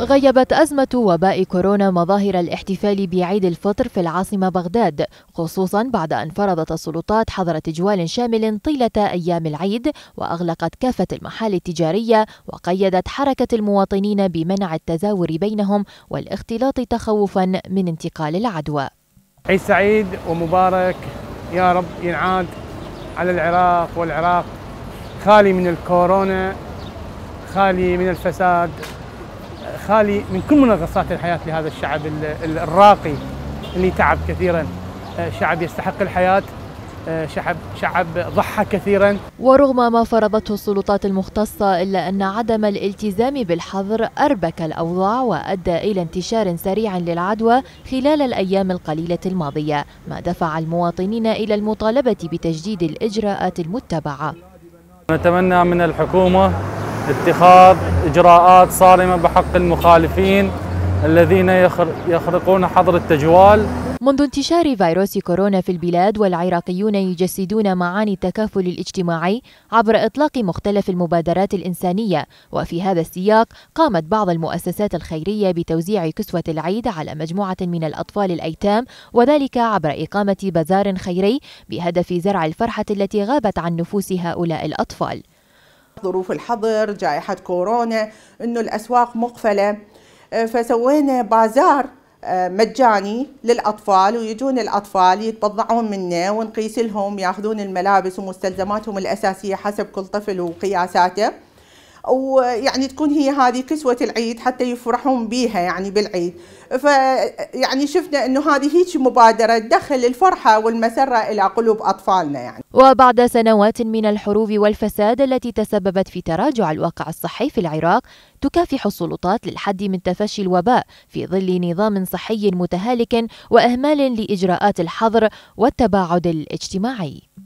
غيبت أزمة وباء كورونا مظاهر الاحتفال بعيد الفطر في العاصمة بغداد خصوصا بعد أن فرضت السلطات حظر تجوال شامل طيلة أيام العيد وأغلقت كافة المحال التجارية وقيدت حركة المواطنين بمنع التزاور بينهم والاختلاط تخوفا من انتقال العدوى عيد سعيد ومبارك يا رب ينعاد على العراق والعراق خالي من الكورونا خالي من الفساد خالي من كل منغصات الحياة لهذا الشعب الراقي اللي تعب كثيرا آه، شعب يستحق الحياة آه، شعب شعب ضحى كثيرا ورغم ما فرضته السلطات المختصة إلا أن عدم الالتزام بالحظر أربك الأوضاع وأدى إلى انتشار سريع للعدوى خلال الأيام القليلة الماضية ما دفع المواطنين إلى المطالبة بتجديد الإجراءات المتبعة نتمنى من الحكومة اتخاذ إجراءات صارمة بحق المخالفين الذين يخرقون حظر التجوال منذ انتشار فيروس كورونا في البلاد والعراقيون يجسدون معاني التكافل الاجتماعي عبر إطلاق مختلف المبادرات الإنسانية وفي هذا السياق قامت بعض المؤسسات الخيرية بتوزيع كسوة العيد على مجموعة من الأطفال الأيتام وذلك عبر إقامة بازار خيري بهدف زرع الفرحة التي غابت عن نفوس هؤلاء الأطفال ظروف الحظر جائحة كورونا أنه الأسواق مقفلة آه، فسوينا بازار آه، مجاني للأطفال ويجون الأطفال يتبضعون منه ونقيس لهم ياخذون الملابس ومستلزماتهم الأساسية حسب كل طفل وقياساته ويعني تكون هي هذه كسوة العيد حتى يفرحون بها يعني بالعيد فيعني شفنا انه هذه هيك مبادرة تدخل الفرحة والمسرة الى قلوب اطفالنا يعني وبعد سنوات من الحروب والفساد التي تسببت في تراجع الواقع الصحي في العراق تكافح السلطات للحد من تفشي الوباء في ظل نظام صحي متهالك واهمال لاجراءات الحظر والتباعد الاجتماعي